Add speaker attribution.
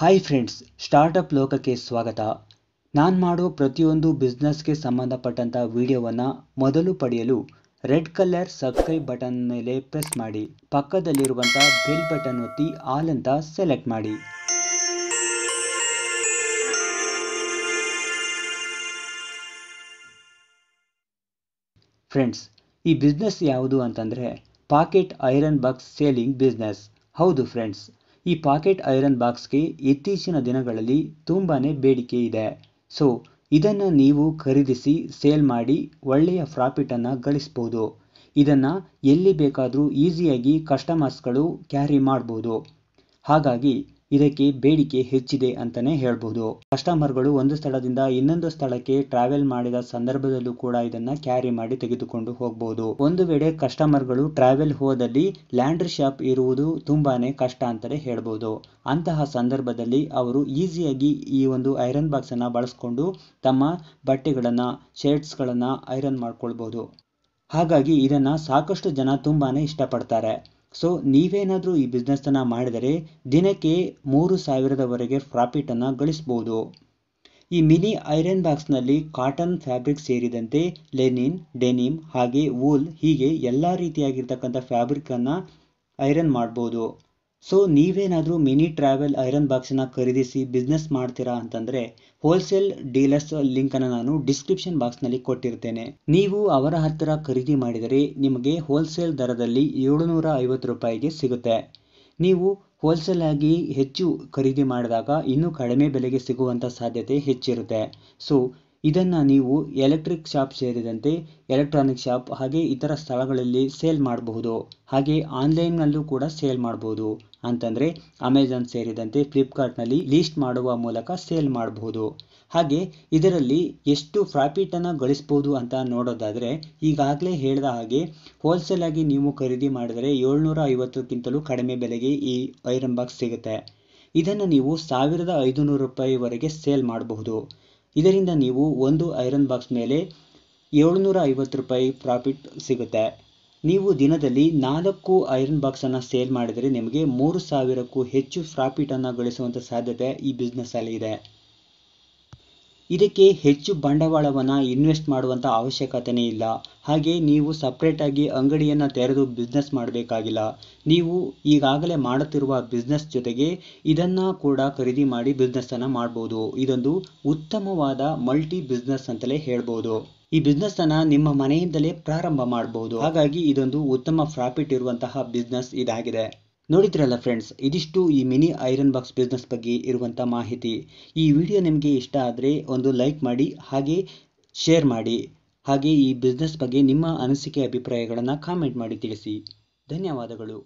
Speaker 1: hi friends startup ಲೋಕಕ್ಕೆ ಸ್ವಾಗತ ನಾನು ಮಾಡೋ ಪ್ರತಿಯೊಂದು ಬಿಸ್ನೆಸ್ಗೆ ಸಂಬಂಧಪಟ್ಟಂಥ ವಿಡಿಯೋವನ್ನು ಮೊದಲು ಪಡೆಯಲು ರೆಡ್ ಕಲರ್ ಸಬ್ಸ್ಕ್ರೈಬ್ ಬಟನ್ ಮೇಲೆ ಪ್ರೆಸ್ ಮಾಡಿ ಪಕ್ಕದಲ್ಲಿರುವಂಥ ಬೆಲ್ ಬಟನ್ ಒತ್ತಿ ಆಲ್ ಅಂತ ಸೆಲೆಕ್ಟ್ ಮಾಡಿ ಫ್ರೆಂಡ್ಸ್ ಈ ಬಿಸ್ನೆಸ್ ಯಾವುದು ಅಂತಂದರೆ pocket iron box selling business ಹೌದು ಫ್ರೆಂಡ್ಸ್ ಈ ಪಾಕೆಟ್ ಐರನ್ ಬಾಕ್ಸ್ಗೆ ಇತ್ತೀಚಿನ ದಿನಗಳಲ್ಲಿ ತುಂಬಾ ಬೇಡಿಕೆ ಇದೆ ಸೊ ಇದನ್ನು ನೀವು ಖರೀದಿಸಿ ಸೇಲ್ ಮಾಡಿ ಒಳ್ಳೆಯ ಪ್ರಾಫಿಟನ್ನು ಗಳಿಸ್ಬೋದು ಇದನ್ನು ಎಲ್ಲಿ ಬೇಕಾದರೂ ಈಸಿಯಾಗಿ ಕಸ್ಟಮರ್ಸ್ಗಳು ಕ್ಯಾರಿ ಮಾಡ್ಬೋದು ಹಾಗಾಗಿ ಇದಕ್ಕೆ ಬೇಡಿಕೆ ಹೆಚ್ಚಿದೆ ಅಂತಲೇ ಹೇಳ್ಬೋದು ಕಸ್ಟಮರ್ಗಳು ಒಂದು ಸ್ಥಳದಿಂದ ಇನ್ನೊಂದು ಸ್ಥಳಕ್ಕೆ ಟ್ರಾವೆಲ್ ಮಾಡಿದ ಸಂದರ್ಭದಲ್ಲೂ ಕೂಡ ಇದನ್ನ ಕ್ಯಾರಿ ಮಾಡಿ ತೆಗೆದುಕೊಂಡು ಹೋಗಬಹುದು ಒಂದು ವೇಳೆ ಕಸ್ಟಮರ್ಗಳು ಟ್ರಾವೆಲ್ ಹೋದಲ್ಲಿ ಲ್ಯಾಂಡ್ರಿ ಶಾಪ್ ಇರುವುದು ತುಂಬಾನೇ ಕಷ್ಟ ಅಂತಲೇ ಹೇಳಬಹುದು ಅಂತಹ ಸಂದರ್ಭದಲ್ಲಿ ಅವರು ಈಸಿಯಾಗಿ ಈ ಒಂದು ಐರನ್ ಬಾಕ್ಸ್ ಅನ್ನ ಬಳಸ್ಕೊಂಡು ತಮ್ಮ ಬಟ್ಟೆಗಳನ್ನ ಶರ್ಟ್ಸ್ ಗಳನ್ನ ಐರನ್ ಮಾಡ್ಕೊಳ್ಬಹುದು ಹಾಗಾಗಿ ಇದನ್ನ ಸಾಕಷ್ಟು ಜನ ತುಂಬಾನೇ ಇಷ್ಟಪಡ್ತಾರೆ ಸೊ ನೀವೇನಾದರೂ ಈ ಅನ್ನು ಮಾಡಿದರೆ ದಿನಕ್ಕೆ ಮೂರು ಸಾವಿರದವರೆಗೆ ಪ್ರಾಫಿಟನ್ನು ಗಳಿಸ್ಬೋದು ಈ ಮಿನಿ ಐರನ್ ಬಾಕ್ಸ್ನಲ್ಲಿ ಕಾಟನ್ ಫ್ಯಾಬ್ರಿಕ್ ಸೇರಿದಂತೆ ಲೆನಿನ್ ಡೆನಿಮ್ ಹಾಗೆ ವೂಲ್ ಹೀಗೆ ಎಲ್ಲ ರೀತಿಯಾಗಿರ್ತಕ್ಕಂಥ ಫ್ಯಾಬ್ರಿಕನ್ನು ಐರನ್ ಮಾಡ್ಬೋದು ಸೊ ನೀವೇನಾದರೂ ಮಿನಿ ಟ್ರಾವೆಲ್ ಐರನ್ ಬಾಕ್ಸನ್ನ ಖರೀದಿಸಿ ಬಿಸ್ನೆಸ್ ಮಾಡ್ತೀರಾ ಅಂತಂದರೆ ಹೋಲ್ಸೇಲ್ ಡೀಲರ್ಸ್ ಲಿಂಕನ್ನು ನಾನು ಡಿಸ್ಕ್ರಿಪ್ಷನ್ ಬಾಕ್ಸ್ನಲ್ಲಿ ಕೊಟ್ಟಿರ್ತೇನೆ ನೀವು ಅವರ ಹತ್ತಿರ ಖರೀದಿ ಮಾಡಿದರೆ ನಿಮಗೆ ಹೋಲ್ಸೇಲ್ ದರದಲ್ಲಿ ಏಳುನೂರ ಐವತ್ತು ರೂಪಾಯಿಗೆ ಸಿಗುತ್ತೆ ನೀವು ಹೋಲ್ಸೇಲ್ ಆಗಿ ಹೆಚ್ಚು ಖರೀದಿ ಮಾಡಿದಾಗ ಇನ್ನೂ ಕಡಿಮೆ ಬೆಲೆಗೆ ಸಿಗುವಂಥ ಸಾಧ್ಯತೆ ಹೆಚ್ಚಿರುತ್ತೆ ಸೊ ಇದನ್ನು ನೀವು ಎಲೆಕ್ಟ್ರಿಕ್ ಶಾಪ್ ಸೇರಿದಂತೆ ಎಲೆಕ್ಟ್ರಾನಿಕ್ ಶಾಪ್ ಹಾಗೆ ಇತರ ಸ್ಥಳಗಳಲ್ಲಿ ಸೇಲ್ ಮಾಡಬಹುದು ಹಾಗೆ ಆನ್ಲೈನ್ನಲ್ಲೂ ಕೂಡ ಸೇಲ್ ಮಾಡಬಹುದು ಅಂತಂದರೆ ಅಮೆಝಾನ್ ಸೇರಿದಂತೆ ಫ್ಲಿಪ್ಕಾರ್ಟ್ನಲ್ಲಿ ಲೀಸ್ಟ್ ಮಾಡುವ ಮೂಲಕ ಸೇಲ್ ಮಾಡಬಹುದು ಹಾಗೆ ಇದರಲ್ಲಿ ಎಷ್ಟು ಪ್ರಾಫಿಟನ್ನು ಗಳಿಸ್ಬೋದು ಅಂತ ನೋಡೋದಾದರೆ ಈಗಾಗಲೇ ಹೇಳಿದ ಹಾಗೆ ಹೋಲ್ಸೇಲ್ ಆಗಿ ನೀವು ಖರೀದಿ ಮಾಡಿದರೆ ಏಳ್ನೂರ ಐವತ್ತಕ್ಕಿಂತಲೂ ಕಡಿಮೆ ಬೆಲೆಗೆ ಈ ಐರನ್ ಬಾಕ್ಸ್ ಸಿಗುತ್ತೆ ಇದನ್ನು ನೀವು ಸಾವಿರದ ಐದುನೂರು ರೂಪಾಯಿವರೆಗೆ ಸೇಲ್ ಮಾಡಬಹುದು ಇದರಿಂದ ನೀವು ಒಂದು ಐರನ್ ಬಾಕ್ಸ್ ಮೇಲೆ ಏಳ್ನೂರ ಐವತ್ತು ರೂಪಾಯಿ ಪ್ರಾಫಿಟ್ ಸಿಗುತ್ತೆ ನೀವು ದಿನದಲ್ಲಿ ನಾಲ್ಕು ಐರನ್ ಬಾಕ್ಸನ್ನು ಸೇಲ್ ಮಾಡಿದರೆ ನಿಮಗೆ ಮೂರು ಸಾವಿರಕ್ಕೂ ಹೆಚ್ಚು ಪ್ರಾಫಿಟನ್ನು ಗಳಿಸುವಂಥ ಸಾಧ್ಯತೆ ಈ ಬಿಸ್ನೆಸ್ಸಲ್ಲಿ ಇದೆ ಇದಕ್ಕೆ ಹೆಚ್ಚು ಬಂಡವಾಳವನ್ನು ಇನ್ವೆಸ್ಟ್ ಮಾಡುವಂಥ ಅವಶ್ಯಕತೆನೇ ಇಲ್ಲ ಹಾಗೆ ನೀವು ಸಪ್ರೇಟಾಗಿ ಅಂಗಡಿಯನ್ನು ತೆರೆದು ಬಿಸ್ನೆಸ್ ಮಾಡಬೇಕಾಗಿಲ್ಲ ನೀವು ಈಗಾಗಲೇ ಮಾಡುತ್ತಿರುವ ಬಿಸ್ನೆಸ್ ಜೊತೆಗೆ ಇದನ್ನು ಕೂಡ ಖರೀದಿ ಮಾಡಿ ಬಿಸ್ನೆಸ್ಸನ್ನು ಮಾಡ್ಬೋದು ಇದೊಂದು ಉತ್ತಮವಾದ ಮಲ್ಟಿ ಬಿಸ್ನೆಸ್ ಅಂತಲೇ ಹೇಳ್ಬೋದು ಈ ಬಿಸ್ನೆಸ್ ಅನ್ನ ನಿಮ್ಮ ಮನೆಯಿಂದಲೇ ಪ್ರಾರಂಭ ಮಾಡಬಹುದು ಹಾಗಾಗಿ ಇದೊಂದು ಉತ್ತಮ ಪ್ರಾಫಿಟ್ ಇರುವಂತಹ ಬಿಸ್ನೆಸ್ ಇದಾಗಿದೆ ನೋಡಿದ್ರಲ್ಲ ಫ್ರೆಂಡ್ಸ್ ಇದಿಷ್ಟು ಈ ಮಿನಿ ಐರನ್ ಬಾಕ್ಸ್ ಬಿಸ್ನೆಸ್ ಬಗ್ಗೆ ಇರುವಂತಹ ಮಾಹಿತಿ ಈ ವಿಡಿಯೋ ನಿಮಗೆ ಇಷ್ಟ ಆದರೆ ಒಂದು ಲೈಕ್ ಮಾಡಿ ಹಾಗೆ ಶೇರ್ ಮಾಡಿ ಹಾಗೆ ಈ ಬಿಸ್ನೆಸ್ ಬಗ್ಗೆ ನಿಮ್ಮ ಅನಿಸಿಕೆ ಅಭಿಪ್ರಾಯಗಳನ್ನು ಕಾಮೆಂಟ್ ಮಾಡಿ ತಿಳಿಸಿ ಧನ್ಯವಾದಗಳು